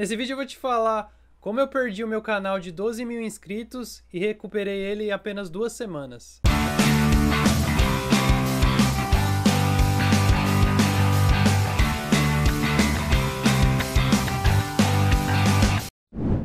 Nesse vídeo eu vou te falar como eu perdi o meu canal de 12 mil inscritos e recuperei ele em apenas duas semanas.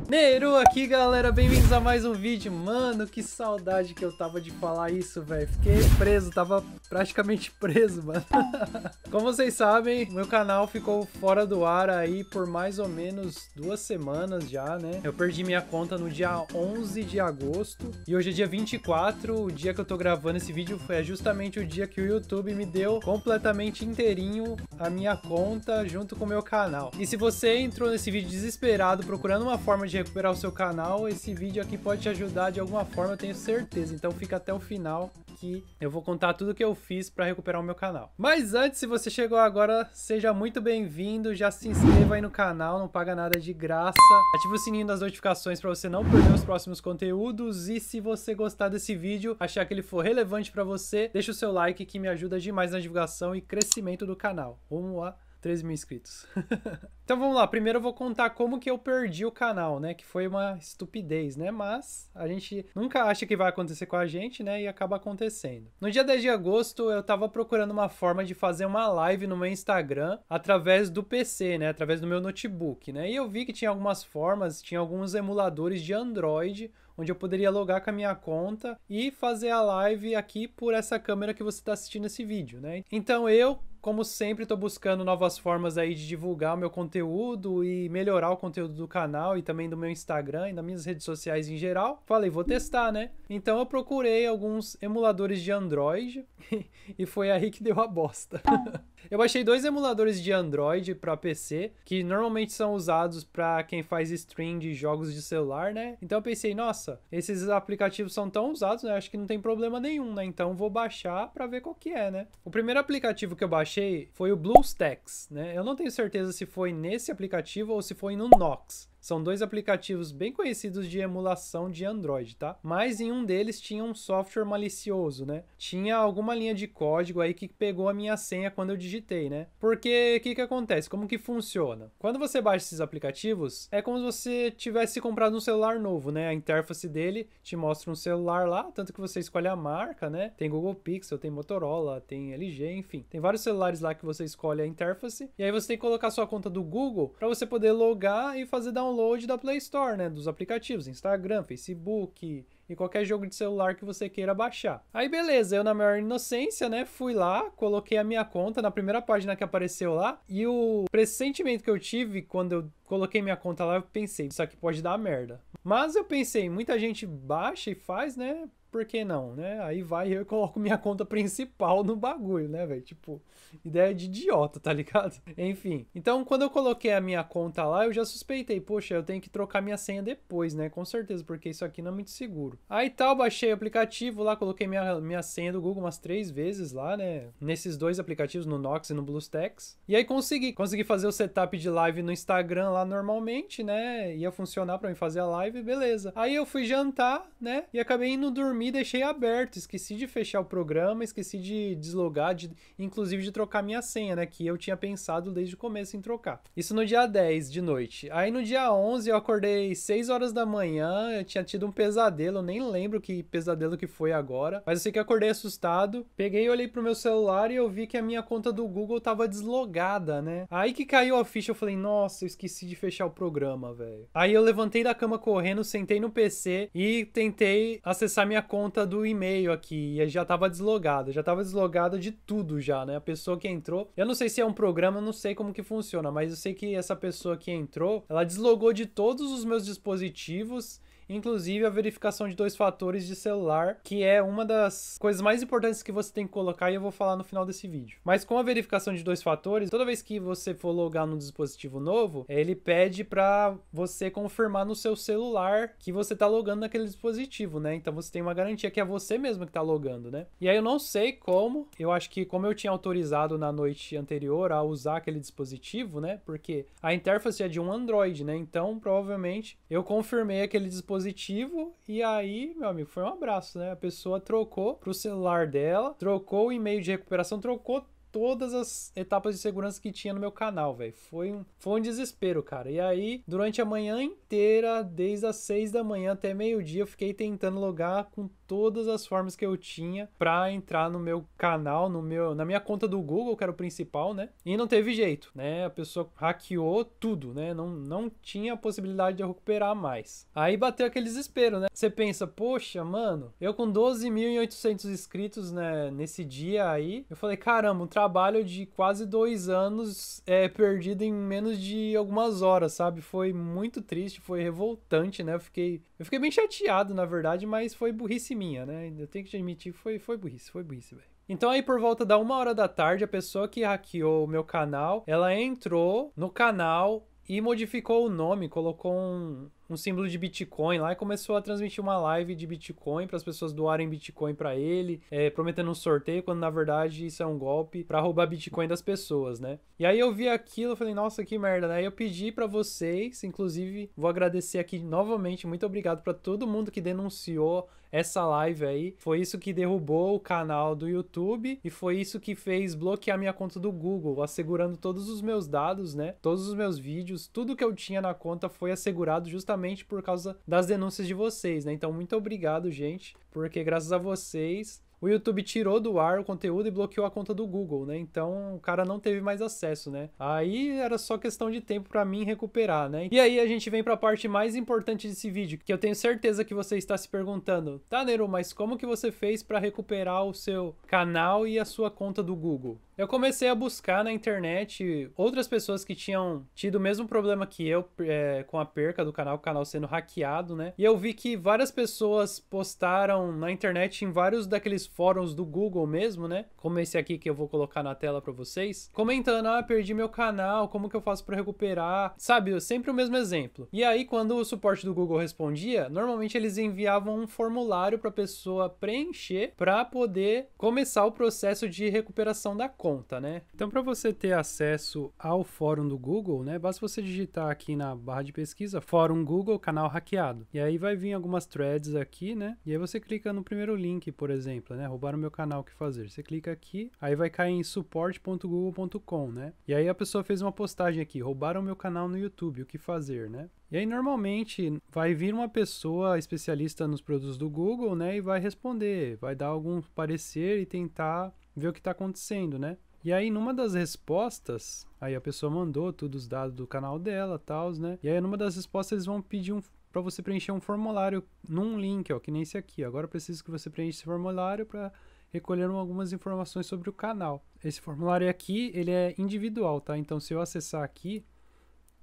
Neiro aqui, galera. Bem-vindos a mais um vídeo. Mano, que saudade que eu tava de falar isso, velho. Fiquei preso, tava praticamente preso, mano. Como vocês sabem, meu canal ficou fora do ar aí por mais ou menos duas semanas já, né? Eu perdi minha conta no dia 11 de agosto e hoje é dia 24. O dia que eu tô gravando esse vídeo foi justamente o dia que o YouTube me deu completamente inteirinho a minha conta junto com o meu canal. E se você entrou nesse vídeo desesperado procurando uma forma de de recuperar o seu canal, esse vídeo aqui pode te ajudar de alguma forma, eu tenho certeza. Então fica até o final que eu vou contar tudo que eu fiz para recuperar o meu canal. Mas antes, se você chegou agora, seja muito bem-vindo, já se inscreva aí no canal, não paga nada de graça. Ative o sininho das notificações para você não perder os próximos conteúdos e se você gostar desse vídeo, achar que ele for relevante para você, deixa o seu like que me ajuda demais na divulgação e crescimento do canal. Vamos lá 13 mil inscritos. então vamos lá, primeiro eu vou contar como que eu perdi o canal, né? Que foi uma estupidez, né? Mas a gente nunca acha que vai acontecer com a gente, né? E acaba acontecendo. No dia 10 de agosto, eu tava procurando uma forma de fazer uma live no meu Instagram através do PC, né? Através do meu notebook, né? E eu vi que tinha algumas formas, tinha alguns emuladores de Android onde eu poderia logar com a minha conta e fazer a live aqui por essa câmera que você está assistindo esse vídeo, né? Então eu como sempre, estou buscando novas formas aí de divulgar o meu conteúdo e melhorar o conteúdo do canal e também do meu Instagram e das minhas redes sociais em geral. Falei, vou testar, né? Então eu procurei alguns emuladores de Android e foi aí que deu a bosta. Eu baixei dois emuladores de Android para PC, que normalmente são usados para quem faz stream de jogos de celular, né? Então eu pensei, nossa, esses aplicativos são tão usados, né? Acho que não tem problema nenhum, né? Então vou baixar para ver qual que é, né? O primeiro aplicativo que eu baixei foi o BlueStacks, né? Eu não tenho certeza se foi nesse aplicativo ou se foi no Nox. São dois aplicativos bem conhecidos de emulação de Android, tá? Mas em um deles tinha um software malicioso, né? Tinha alguma linha de código aí que pegou a minha senha quando eu digitei, né? Porque o que, que acontece? Como que funciona? Quando você baixa esses aplicativos, é como se você tivesse comprado um celular novo, né? A interface dele te mostra um celular lá, tanto que você escolhe a marca, né? Tem Google Pixel, tem Motorola, tem LG, enfim. Tem vários celulares lá que você escolhe a interface. E aí você tem que colocar sua conta do Google para você poder logar e fazer download download da Play Store, né? Dos aplicativos, Instagram, Facebook e qualquer jogo de celular que você queira baixar. Aí beleza, eu na maior inocência, né? Fui lá, coloquei a minha conta na primeira página que apareceu lá e o pressentimento que eu tive quando eu coloquei minha conta lá, eu pensei, isso aqui pode dar merda. Mas eu pensei, muita gente baixa e faz, né? por que não, né? Aí vai eu coloco minha conta principal no bagulho, né, velho? Tipo, ideia de idiota, tá ligado? Enfim. Então, quando eu coloquei a minha conta lá, eu já suspeitei, poxa, eu tenho que trocar minha senha depois, né? Com certeza, porque isso aqui não é muito seguro. Aí tal, baixei o aplicativo lá, coloquei minha, minha senha do Google umas três vezes lá, né? Nesses dois aplicativos, no Nox e no BlueStacks. E aí consegui. Consegui fazer o setup de live no Instagram lá normalmente, né? Ia funcionar para mim fazer a live, beleza. Aí eu fui jantar, né? E acabei indo dormir dormi e deixei aberto. Esqueci de fechar o programa, esqueci de deslogar, de, inclusive de trocar minha senha, né? Que eu tinha pensado desde o começo em trocar. Isso no dia 10 de noite. Aí no dia 11 eu acordei 6 horas da manhã, eu tinha tido um pesadelo, eu nem lembro que pesadelo que foi agora, mas eu sei que acordei assustado. Peguei e olhei pro meu celular e eu vi que a minha conta do Google tava deslogada, né? Aí que caiu a ficha, eu falei, nossa, eu esqueci de fechar o programa, velho. Aí eu levantei da cama correndo, sentei no PC e tentei acessar minha conta conta do e-mail aqui e já estava deslogado, já estava deslogado de tudo já, né? A pessoa que entrou, eu não sei se é um programa, eu não sei como que funciona, mas eu sei que essa pessoa que entrou, ela deslogou de todos os meus dispositivos inclusive a verificação de dois fatores de celular, que é uma das coisas mais importantes que você tem que colocar e eu vou falar no final desse vídeo. Mas com a verificação de dois fatores, toda vez que você for logar num dispositivo novo, ele pede para você confirmar no seu celular que você está logando naquele dispositivo, né? Então você tem uma garantia que é você mesmo que está logando, né? E aí eu não sei como, eu acho que como eu tinha autorizado na noite anterior a usar aquele dispositivo, né? Porque a interface é de um Android, né? Então provavelmente eu confirmei aquele dispositivo dispositivo e aí, meu amigo, foi um abraço, né? A pessoa trocou pro celular dela, trocou o e-mail de recuperação, trocou todas as etapas de segurança que tinha no meu canal, velho. Foi um, foi um desespero, cara. E aí, durante a manhã inteira, desde as seis da manhã até meio-dia, eu fiquei tentando logar com todas as formas que eu tinha para entrar no meu canal, no meu, na minha conta do Google, que era o principal, né? E não teve jeito, né? A pessoa hackeou tudo, né? Não, não tinha a possibilidade de eu recuperar mais. Aí bateu aquele desespero, né? Você pensa, poxa, mano, eu com 12.800 inscritos, né, nesse dia aí, eu falei, caramba, um trabalho de quase dois anos é perdido em menos de algumas horas, sabe? Foi muito triste, foi revoltante, né? Eu fiquei, eu fiquei bem chateado, na verdade, mas foi burrice minha, né? Eu tenho que te admitir, foi, foi burrice, foi burrice, velho. Então aí por volta da uma hora da tarde, a pessoa que hackeou o meu canal, ela entrou no canal e modificou o nome, colocou um, um símbolo de Bitcoin lá e começou a transmitir uma live de Bitcoin para as pessoas doarem Bitcoin para ele, é, prometendo um sorteio, quando na verdade isso é um golpe para roubar Bitcoin das pessoas, né? E aí eu vi aquilo, eu falei, nossa, que merda, né? Eu pedi para vocês, inclusive, vou agradecer aqui novamente, muito obrigado para todo mundo que denunciou essa live aí. Foi isso que derrubou o canal do YouTube e foi isso que fez bloquear minha conta do Google, assegurando todos os meus dados, né? Todos os meus vídeos, tudo que eu tinha na conta foi assegurado justamente justamente por causa das denúncias de vocês, né? Então, muito obrigado, gente, porque graças a vocês o YouTube tirou do ar o conteúdo e bloqueou a conta do Google, né? Então o cara não teve mais acesso, né? Aí era só questão de tempo para mim recuperar, né? E aí a gente vem para a parte mais importante desse vídeo, que eu tenho certeza que você está se perguntando, tá, Nero, mas como que você fez para recuperar o seu canal e a sua conta do Google? Eu comecei a buscar na internet outras pessoas que tinham tido o mesmo problema que eu é, com a perca do canal, o canal sendo hackeado, né? E eu vi que várias pessoas postaram na internet em vários daqueles fóruns do Google mesmo, né? Como esse aqui que eu vou colocar na tela para vocês, comentando: "Ah, perdi meu canal, como que eu faço para recuperar?". Sabe, sempre o mesmo exemplo. E aí quando o suporte do Google respondia, normalmente eles enviavam um formulário para pessoa preencher para poder começar o processo de recuperação da conta conta, né? Então, para você ter acesso ao fórum do Google, né, basta você digitar aqui na barra de pesquisa fórum Google canal hackeado. E aí vai vir algumas threads aqui, né? E aí você clica no primeiro link, por exemplo, né, roubar o meu canal, o que fazer? Você clica aqui, aí vai cair em support.google.com, né? E aí a pessoa fez uma postagem aqui, roubaram meu canal no YouTube, o que fazer, né? E aí normalmente vai vir uma pessoa especialista nos produtos do Google, né, e vai responder, vai dar algum parecer e tentar ver o que está acontecendo, né? E aí, numa das respostas, aí a pessoa mandou todos os dados do canal dela, tal, né? E aí, numa das respostas, eles vão pedir um para você preencher um formulário num link, ó, que nem esse aqui. Agora preciso que você preencha esse formulário para recolher algumas informações sobre o canal. Esse formulário aqui, ele é individual, tá? Então, se eu acessar aqui,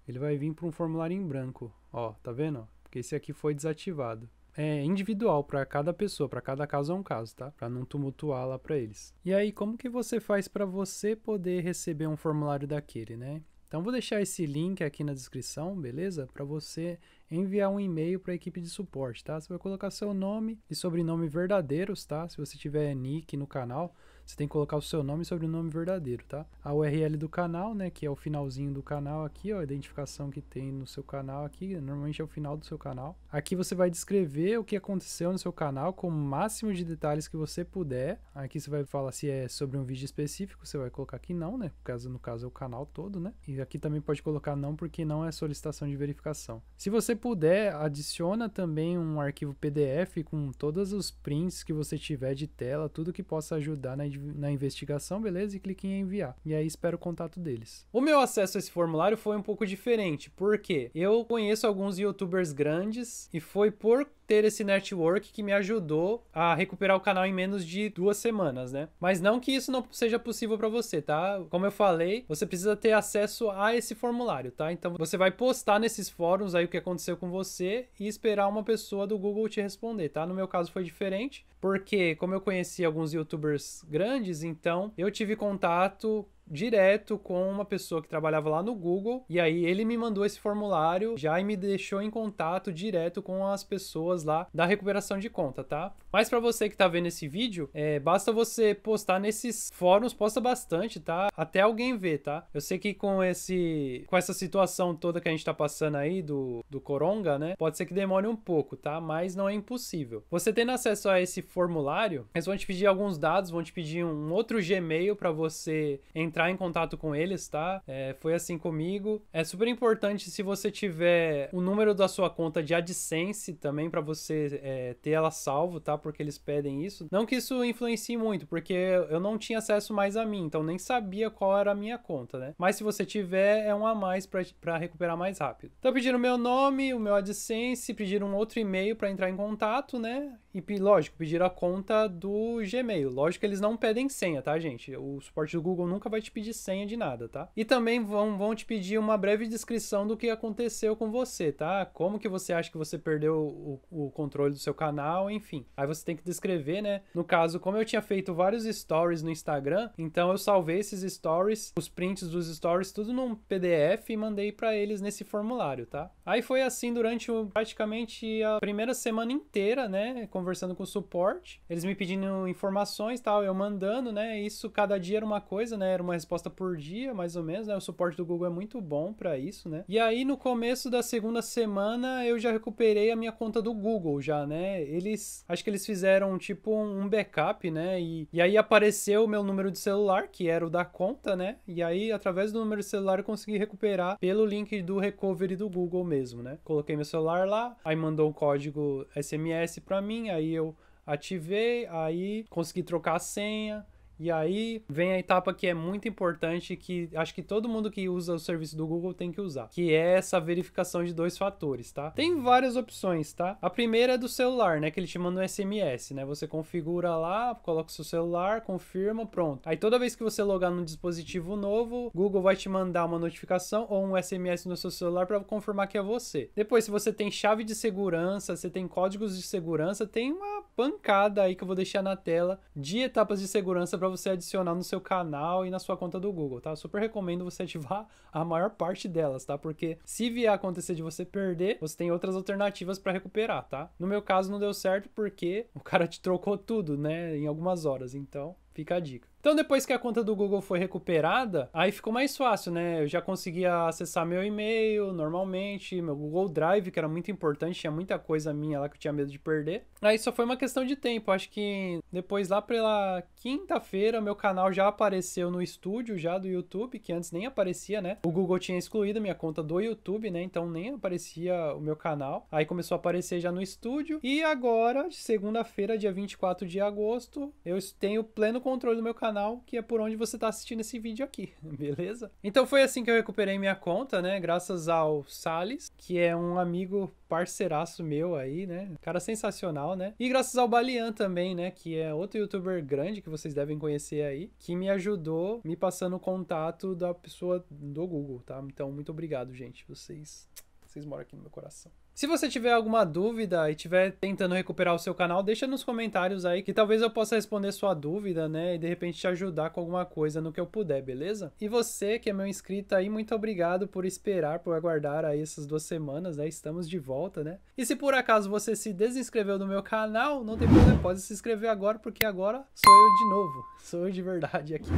ele vai vir para um formulário em branco, ó, tá vendo? Porque esse aqui foi desativado é, individual para cada pessoa, para cada caso é um caso, tá? Para não tumultuar lá para eles. E aí, como que você faz para você poder receber um formulário daquele, né? Então vou deixar esse link aqui na descrição, beleza? Para você enviar um e-mail para a equipe de suporte, tá? Você vai colocar seu nome e sobrenome verdadeiros, tá? Se você tiver nick no canal, você tem que colocar o seu nome e sobrenome verdadeiro, tá? A URL do canal, né, que é o finalzinho do canal aqui, ó, a identificação que tem no seu canal aqui, normalmente é o final do seu canal. Aqui você vai descrever o que aconteceu no seu canal com o máximo de detalhes que você puder. Aqui você vai falar se é sobre um vídeo específico, você vai colocar que não, né? Por causa, no caso é o canal todo, né? E aqui também pode colocar não porque não é solicitação de verificação. Se você puder, adiciona também um arquivo PDF com todos os prints que você tiver de tela, tudo que possa ajudar na na investigação, beleza? E clique em enviar. E aí espero o contato deles. O meu acesso a esse formulário foi um pouco diferente, porque eu conheço alguns youtubers grandes e foi por ter esse network que me ajudou a recuperar o canal em menos de duas semanas, né? Mas não que isso não seja possível para você, tá? Como eu falei, você precisa ter acesso a esse formulário, tá? Então você vai postar nesses fóruns aí o que aconteceu com você e esperar uma pessoa do Google te responder, tá? No meu caso foi diferente, porque como eu conheci alguns youtubers grandes, então eu tive contato direto com uma pessoa que trabalhava lá no Google e aí ele me mandou esse formulário já e me deixou em contato direto com as pessoas lá da recuperação de conta, tá? Mas para você que tá vendo esse vídeo, é, basta você postar nesses fóruns, posta bastante, tá? Até alguém ver, tá? Eu sei que com esse com essa situação toda que a gente tá passando aí do do coronga, né? Pode ser que demore um pouco, tá? Mas não é impossível. Você tendo acesso a esse formulário, eles vão te pedir alguns dados, vão te pedir um outro Gmail para você entrar entrar em contato com eles, tá? É, foi assim comigo. É super importante se você tiver o número da sua conta de AdSense também para você é, ter ela salvo, tá? Porque eles pedem isso. Não que isso influencie muito, porque eu não tinha acesso mais a mim, então nem sabia qual era a minha conta, né? Mas se você tiver, é um a mais para recuperar mais rápido. Então pediram meu nome, o meu AdSense, pediram um outro e-mail para entrar em contato, né? E, lógico, pedir a conta do Gmail. Lógico que eles não pedem senha, tá, gente? O suporte do Google nunca vai te pedir senha de nada, tá? E também vão, vão te pedir uma breve descrição do que aconteceu com você, tá? Como que você acha que você perdeu o, o controle do seu canal, enfim. Aí você tem que descrever, né? No caso, como eu tinha feito vários stories no Instagram, então eu salvei esses stories, os prints dos stories, tudo num PDF e mandei para eles nesse formulário, tá? Aí foi assim durante praticamente a primeira semana inteira, né? Com conversando com o suporte, eles me pedindo informações tal, eu mandando, né? Isso cada dia era uma coisa, né? Era uma resposta por dia, mais ou menos, né? O suporte do Google é muito bom para isso, né? E aí no começo da segunda semana eu já recuperei a minha conta do Google já, né? Eles, acho que eles fizeram tipo um backup, né? E, e aí apareceu o meu número de celular, que era o da conta, né? E aí através do número de celular eu consegui recuperar pelo link do recovery do Google mesmo, né? Coloquei meu celular lá, aí mandou um código SMS para mim, aí eu ativei, aí consegui trocar a senha, e aí vem a etapa que é muito importante, que acho que todo mundo que usa o serviço do Google tem que usar, que é essa verificação de dois fatores, tá? Tem várias opções, tá? A primeira é do celular, né? Que ele te manda um SMS, né? Você configura lá, coloca o seu celular, confirma, pronto. Aí toda vez que você logar num dispositivo novo, Google vai te mandar uma notificação ou um SMS no seu celular para confirmar que é você. Depois, se você tem chave de segurança, você tem códigos de segurança, tem uma pancada aí que eu vou deixar na tela de etapas de segurança para você adicionar no seu canal e na sua conta do Google, tá? Super recomendo você ativar a maior parte delas, tá? Porque se vier acontecer de você perder, você tem outras alternativas para recuperar, tá? No meu caso não deu certo porque o cara te trocou tudo, né, em algumas horas, então fica a dica. Então, depois que a conta do Google foi recuperada, aí ficou mais fácil, né? Eu já conseguia acessar meu e-mail normalmente, meu Google Drive, que era muito importante, tinha muita coisa minha lá que eu tinha medo de perder. Aí só foi uma questão de tempo. Acho que depois, lá pela quinta-feira, meu canal já apareceu no estúdio já do YouTube, que antes nem aparecia, né? O Google tinha excluído minha conta do YouTube, né? Então nem aparecia o meu canal. Aí começou a aparecer já no estúdio. E agora, segunda-feira, dia 24 de agosto, eu tenho pleno controle do meu canal canal, que é por onde você está assistindo esse vídeo aqui, beleza? Então foi assim que eu recuperei minha conta, né? Graças ao Sales, que é um amigo parceiraço meu aí, né? Cara sensacional, né? E graças ao Balian também, né? Que é outro youtuber grande que vocês devem conhecer aí, que me ajudou me passando o contato da pessoa do Google, tá? Então, muito obrigado, gente. Vocês, vocês moram aqui no meu coração. Se você tiver alguma dúvida e estiver tentando recuperar o seu canal, deixa nos comentários aí que talvez eu possa responder sua dúvida, né? E de repente te ajudar com alguma coisa no que eu puder, beleza? E você que é meu inscrito aí, muito obrigado por esperar, por aguardar aí essas duas semanas, né? Estamos de volta, né? E se por acaso você se desinscreveu do meu canal, não tem problema, pode se inscrever agora, porque agora sou eu de novo. Sou eu de verdade aqui.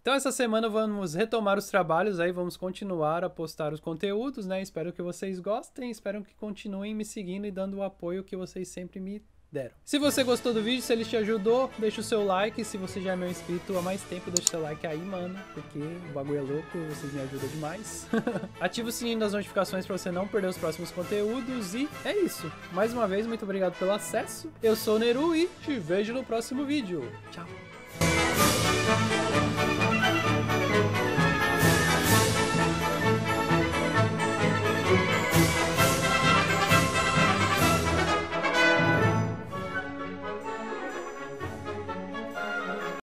Então essa semana vamos retomar os trabalhos aí, vamos continuar a postar os conteúdos, né? Espero que vocês gostem, espero que continuem continuem me seguindo e dando o apoio que vocês sempre me deram. Se você gostou do vídeo, se ele te ajudou, deixa o seu like. Se você já é meu inscrito há mais tempo, deixa o seu like aí, mano, porque o bagulho é louco, vocês me ajudam demais. Ativa o sininho das notificações para você não perder os próximos conteúdos e é isso. Mais uma vez, muito obrigado pelo acesso. Eu sou o Neru e te vejo no próximo vídeo. Tchau.